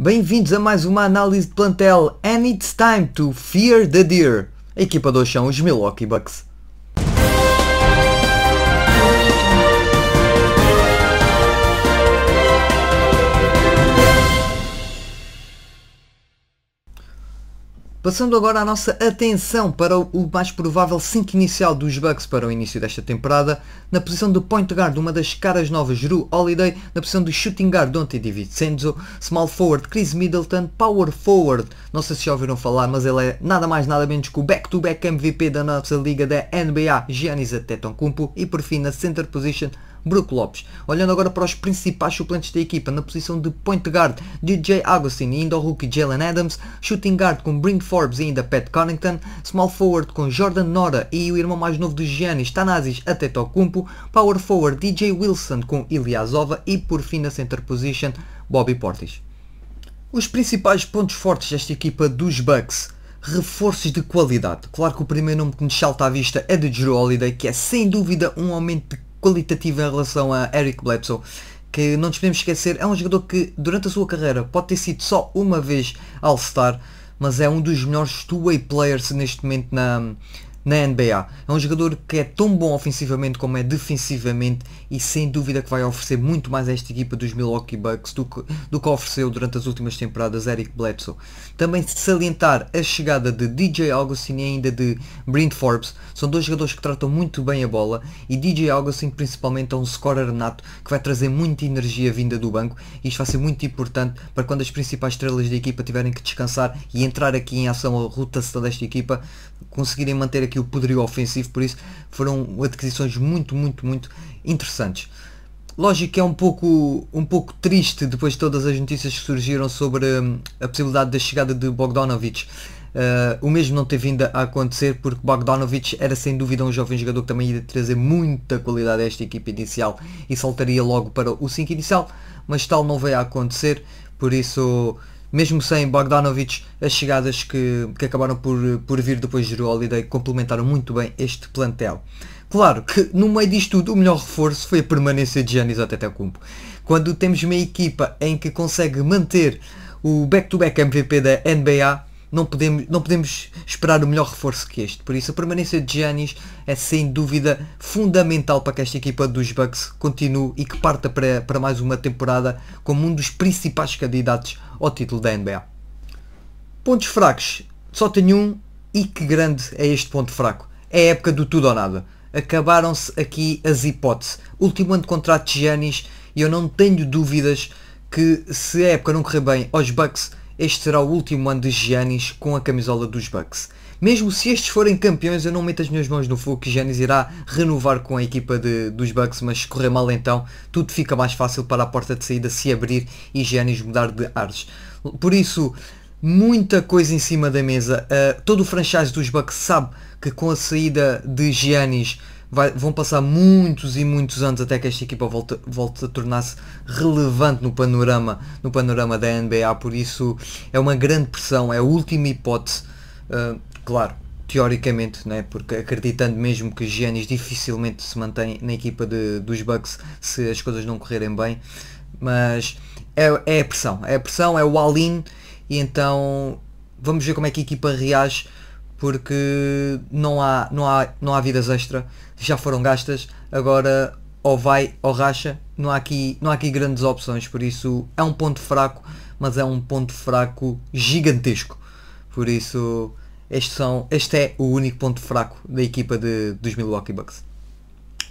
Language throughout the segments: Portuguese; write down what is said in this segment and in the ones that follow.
Bem-vindos a mais uma análise de plantel and it's time to fear the deer. A equipa do chão, os Milwaukee Bucks, Passando agora a nossa atenção para o mais provável 5 inicial dos Bucks para o início desta temporada, na posição do point guard, uma das caras novas, Drew Holiday, na posição do shooting guard, Dante DiVincenzo, small forward, Chris Middleton, power forward, não sei se já ouviram falar, mas ele é nada mais nada menos que o back-to-back -back MVP da nossa liga da NBA, Giannis Antetokounmpo, e por fim na center position, Brook Lopes. Olhando agora para os principais suplentes da equipa, na posição de point guard, DJ Agustin e ainda o rookie Jalen Adams, shooting guard com Brink Forbes e ainda Pat Connington, small forward com Jordan Nora e o irmão mais novo de Giannis, Tanazis Atetokounmpo, power forward DJ Wilson com Iliasova e por fim na center position Bobby Portis. Os principais pontos fortes desta equipa dos Bucks reforços de qualidade. Claro que o primeiro nome que nos salta à vista é de Drew Holiday, que é sem dúvida um aumento de qualitativa em relação a Eric Bledsoe que não nos podemos esquecer, é um jogador que durante a sua carreira pode ter sido só uma vez All-Star, mas é um dos melhores two-way players neste momento na, na NBA. É um jogador que é tão bom ofensivamente como é defensivamente e sem dúvida que vai oferecer muito mais a esta equipa dos Milwaukee Bucks do que, do que ofereceu durante as últimas temporadas Eric Bledsoe. Também salientar a chegada de DJ Augustin e ainda de Brent Forbes. São dois jogadores que tratam muito bem a bola e DJ Augustin principalmente é um scorer nato que vai trazer muita energia vinda do banco e isto vai ser muito importante para quando as principais estrelas da equipa tiverem que descansar e entrar aqui em ação a rotação desta equipa conseguirem manter aqui aqui o poderio ofensivo, por isso foram adquisições muito, muito, muito interessantes. Lógico que é um pouco, um pouco triste depois de todas as notícias que surgiram sobre hum, a possibilidade da chegada de Bogdanovic. Uh, o mesmo não ter vindo a acontecer porque Bogdanovic era sem dúvida um jovem jogador que também ia trazer muita qualidade a esta equipa inicial e saltaria logo para o 5 inicial, mas tal não veio a acontecer, por isso mesmo sem Bogdanovic, as chegadas que, que acabaram por, por vir depois de Holiday complementaram muito bem este plantel. Claro que no meio disto tudo o melhor reforço foi a permanência de Giannis Antetokounmpo. Quando temos uma equipa em que consegue manter o back-to-back -back MVP da NBA, não podemos, não podemos esperar o melhor reforço que este. Por isso, a permanência de Giannis é sem dúvida fundamental para que esta equipa dos Bucks continue e que parta para, para mais uma temporada como um dos principais candidatos ao título da NBA. Pontos fracos. Só tenho um e que grande é este ponto fraco. É a época do tudo ou nada. Acabaram-se aqui as hipóteses. Último ano de contrato de Giannis e eu não tenho dúvidas que se a época não correr bem aos Bucks este será o último ano de Giannis com a camisola dos Bucks. Mesmo se estes forem campeões, eu não meto as minhas mãos no fogo que Giannis irá renovar com a equipa de, dos Bucks, mas se correr mal então, tudo fica mais fácil para a porta de saída se abrir e Giannis mudar de ares. Por isso, muita coisa em cima da mesa. Uh, todo o franchise dos Bucks sabe que com a saída de Giannis vai, vão passar muitos e muitos anos até que esta equipa volte, volte a tornar-se relevante no panorama, no panorama da NBA, por isso é uma grande pressão, é a última hipótese, uh, claro, teoricamente, né? porque acreditando mesmo que Giannis dificilmente se mantém na equipa de, dos Bucks se as coisas não correrem bem, mas é, é a pressão, é a pressão, é o all-in e então vamos ver como é que a equipa reage porque não há, não há, não há vidas extra, já foram gastas, agora ou vai ou racha, não há, aqui, não há aqui grandes opções, por isso é um ponto fraco, mas é um ponto fraco gigantesco. Por isso, este, são, este é o único ponto fraco da equipa de, dos Milwaukee Bucks.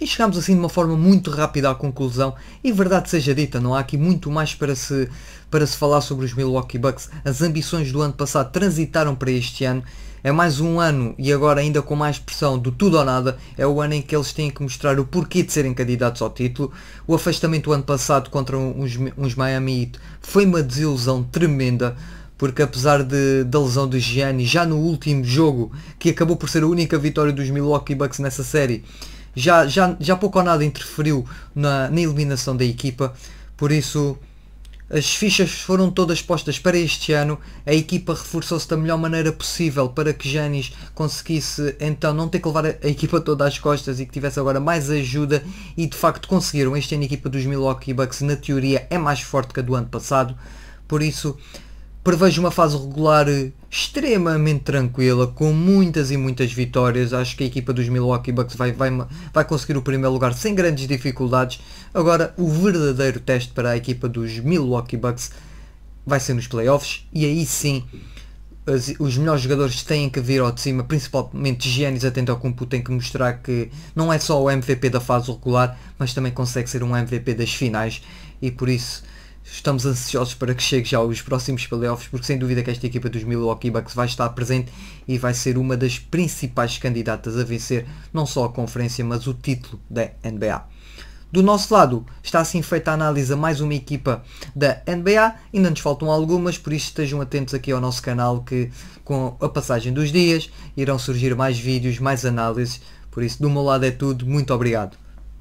E chegamos assim de uma forma muito rápida à conclusão, e verdade seja dita, não há aqui muito mais para se, para se falar sobre os Milwaukee Bucks. As ambições do ano passado transitaram para este ano é mais um ano e agora ainda com mais pressão do tudo ou nada, é o ano em que eles têm que mostrar o porquê de serem candidatos ao título. O afastamento do ano passado contra uns, uns Miami Heat foi uma desilusão tremenda, porque apesar de, da lesão do Gianni, já no último jogo, que acabou por ser a única vitória dos Milwaukee Bucks nessa série, já, já, já pouco ou nada interferiu na, na eliminação da equipa, por isso as fichas foram todas postas para este ano, a equipa reforçou-se da melhor maneira possível para que Janis conseguisse então não ter que levar a equipa toda às costas e que tivesse agora mais ajuda e de facto conseguiram. Este ano a equipa dos Milwaukee Bucks na teoria é mais forte que a do ano passado, por isso prevejo uma fase regular extremamente tranquila, com muitas e muitas vitórias. Acho que a equipa dos Milwaukee Bucks vai, vai, vai conseguir o primeiro lugar sem grandes dificuldades. Agora, o verdadeiro teste para a equipa dos Milwaukee Bucks vai ser nos playoffs, e aí sim os melhores jogadores têm que vir ao de cima, principalmente Giannis Antetokounmpo tem que mostrar que não é só o MVP da fase regular, mas também consegue ser um MVP das finais, e por isso Estamos ansiosos para que chegue já os próximos playoffs, porque sem dúvida que esta equipa dos Milwaukee Bucks vai estar presente e vai ser uma das principais candidatas a vencer não só a conferência, mas o título da NBA. Do nosso lado, está assim feita a análise a mais uma equipa da NBA. Ainda nos faltam algumas, por isso estejam atentos aqui ao nosso canal que com a passagem dos dias irão surgir mais vídeos, mais análises. Por isso, do meu lado é tudo. Muito obrigado.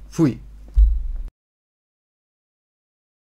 Fui.